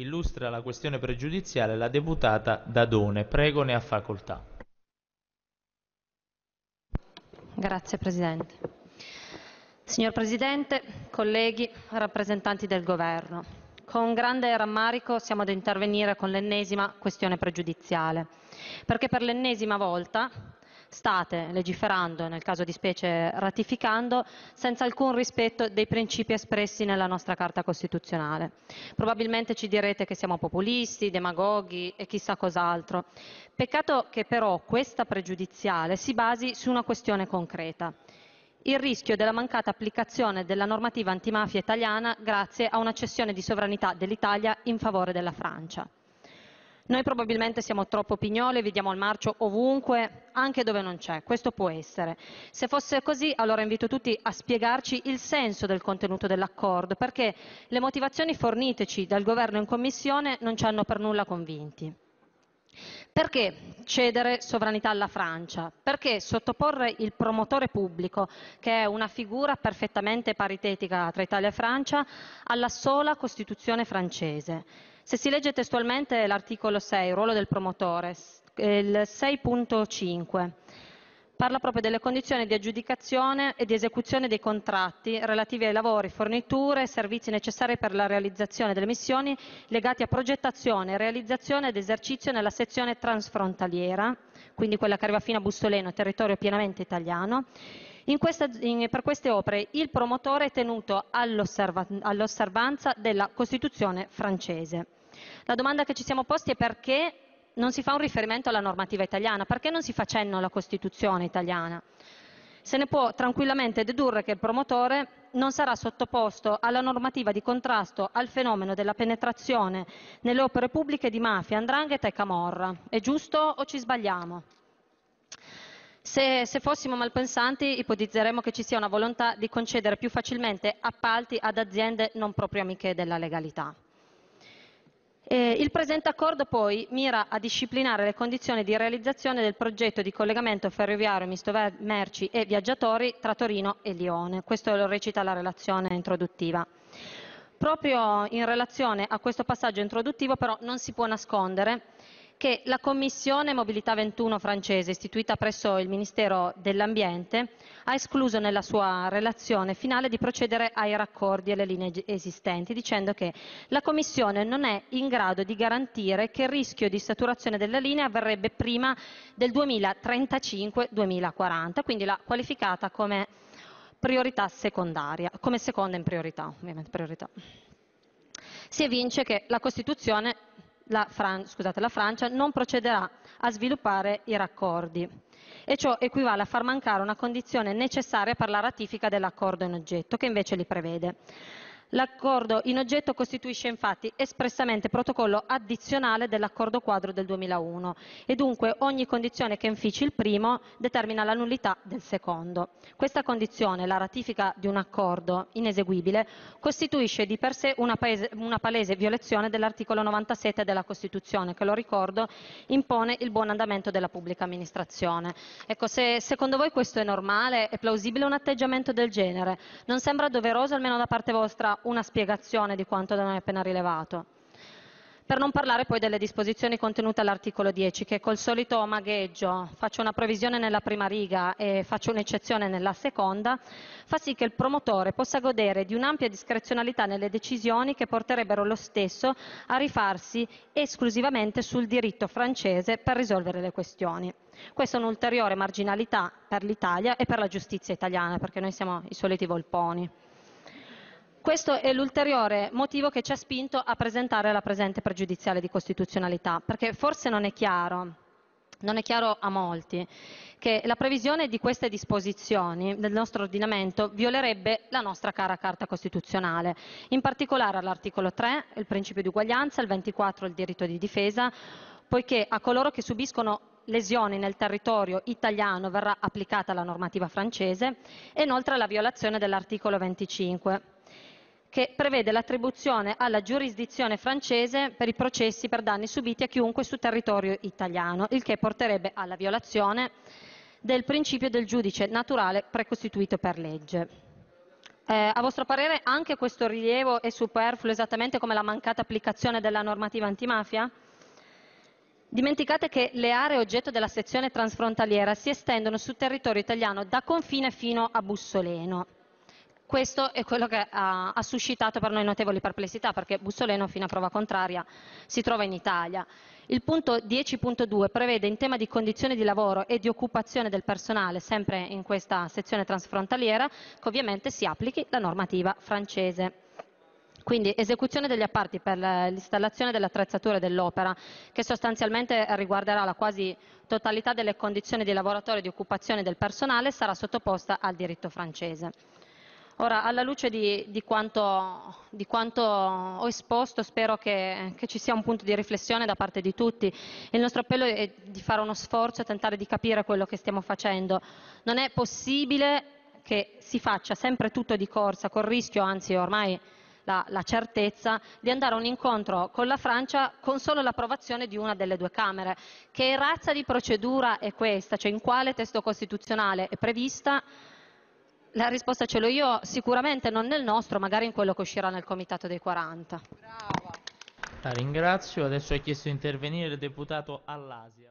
Illustra la questione pregiudiziale la deputata Dadone. Prego, ne ha facoltà. Grazie Presidente. Signor Presidente, colleghi, rappresentanti del Governo, con grande rammarico siamo ad intervenire con l'ennesima questione pregiudiziale, perché per l'ennesima volta state legiferando, nel caso di specie ratificando, senza alcun rispetto dei principi espressi nella nostra Carta Costituzionale. Probabilmente ci direte che siamo populisti, demagoghi e chissà cos'altro. Peccato che però questa pregiudiziale si basi su una questione concreta il rischio della mancata applicazione della normativa antimafia italiana grazie a una cessione di sovranità dell'Italia in favore della Francia. Noi probabilmente siamo troppo pignoli e vediamo il marcio ovunque, anche dove non c'è. Questo può essere. Se fosse così, allora invito tutti a spiegarci il senso del contenuto dell'accordo, perché le motivazioni forniteci dal Governo in Commissione non ci hanno per nulla convinti. Perché cedere sovranità alla Francia? Perché sottoporre il promotore pubblico, che è una figura perfettamente paritetica tra Italia e Francia, alla sola Costituzione francese? Se si legge testualmente l'articolo 6, ruolo del promotore, eh, il 6.5, parla proprio delle condizioni di aggiudicazione e di esecuzione dei contratti relativi ai lavori, forniture e servizi necessari per la realizzazione delle missioni legati a progettazione, realizzazione ed esercizio nella sezione transfrontaliera, quindi quella che arriva fino a Bussoleno, territorio pienamente italiano, questa, in, per queste opere il promotore è tenuto all'osserva, all'osservanza della Costituzione francese. La domanda che ci siamo posti è perché non si fa un riferimento alla normativa italiana, perché non si fa cenno alla Costituzione italiana. Se ne può tranquillamente dedurre che il promotore non sarà sottoposto alla normativa di contrasto al fenomeno della penetrazione nelle opere pubbliche di mafia, andrangheta e camorra. È giusto o ci sbagliamo? Se, se fossimo malpensanti, ipotizzeremmo che ci sia una volontà di concedere più facilmente appalti ad aziende non proprio amiche della legalità. Eh, il presente accordo poi mira a disciplinare le condizioni di realizzazione del progetto di collegamento ferroviario misto merci e viaggiatori tra Torino e Lione. Questo lo recita la relazione introduttiva. Proprio in relazione a questo passaggio introduttivo però non si può nascondere che la Commissione Mobilità 21 francese, istituita presso il Ministero dell'Ambiente, ha escluso nella sua relazione finale di procedere ai raccordi alle linee esistenti, dicendo che la Commissione non è in grado di garantire che il rischio di saturazione della linea avverrebbe prima del 2035-2040, quindi l'ha qualificata come priorità secondaria, come seconda in priorità, ovviamente priorità. Si evince che la Costituzione la, Fran- scusate, la Francia non procederà a sviluppare i raccordi e ciò equivale a far mancare una condizione necessaria per la ratifica dell'accordo in oggetto, che invece li prevede. L'Accordo in oggetto costituisce infatti espressamente protocollo addizionale dell'Accordo quadro del 2001 e dunque ogni condizione che infici il primo determina la nullità del secondo. Questa condizione, la ratifica di un accordo ineseguibile, costituisce di per sé una, paese, una palese violazione dell'articolo 97 della Costituzione che, lo ricordo, impone il buon andamento della pubblica amministrazione. Ecco, se secondo voi questo è normale, è plausibile un atteggiamento del genere? Non sembra doveroso, almeno da parte vostra, una spiegazione di quanto da noi appena rilevato. Per non parlare poi delle disposizioni contenute all'articolo 10 che col solito magheggio, faccio una previsione nella prima riga e faccio un'eccezione nella seconda, fa sì che il promotore possa godere di un'ampia discrezionalità nelle decisioni che porterebbero lo stesso a rifarsi esclusivamente sul diritto francese per risolvere le questioni. Questa è un'ulteriore marginalità per l'Italia e per la giustizia italiana, perché noi siamo i soliti volponi. Questo è l'ulteriore motivo che ci ha spinto a presentare la presente pregiudiziale di costituzionalità, perché forse non è chiaro non è chiaro a molti che la previsione di queste disposizioni del nostro ordinamento violerebbe la nostra cara Carta Costituzionale, in particolare all'articolo 3, il principio di uguaglianza, il 24, il diritto di difesa, poiché a coloro che subiscono lesioni nel territorio italiano verrà applicata la normativa francese e inoltre la violazione dell'articolo 25 che prevede l'attribuzione alla giurisdizione francese per i processi per danni subiti a chiunque su territorio italiano, il che porterebbe alla violazione del principio del giudice naturale precostituito per legge. Eh, a vostro parere anche questo rilievo è superfluo esattamente come la mancata applicazione della normativa antimafia? Dimenticate che le aree oggetto della sezione transfrontaliera si estendono sul territorio italiano da confine fino a Bussoleno questo è quello che ha, ha, suscitato per noi notevoli perplessità perché Bussoleno, fino a prova contraria, si trova in Italia. Il punto 10.2 prevede in tema di condizioni di lavoro e di occupazione del personale, sempre in questa sezione transfrontaliera, che ovviamente si applichi la normativa francese. Quindi esecuzione degli apparti per l'installazione delle attrezzature dell'opera, che sostanzialmente riguarderà la quasi totalità delle condizioni di lavoratore e di occupazione del personale, sarà sottoposta al diritto francese. Ora, alla luce di, di, quanto, di quanto, ho esposto, spero che, che, ci sia un punto di riflessione da parte di tutti. Il nostro appello è di fare uno sforzo e tentare di capire quello che stiamo facendo. Non è possibile che si faccia sempre tutto di corsa, col rischio, anzi ormai la, la certezza, di andare a un incontro con la Francia con solo l'approvazione di una delle due Camere. Che razza di procedura è questa? Cioè in quale testo costituzionale è prevista? La risposta ce l'ho io, sicuramente non nel nostro, magari in quello che uscirà nel comitato dei 40. Brava. La ringrazio, adesso è chiesto di intervenire il deputato Allasia.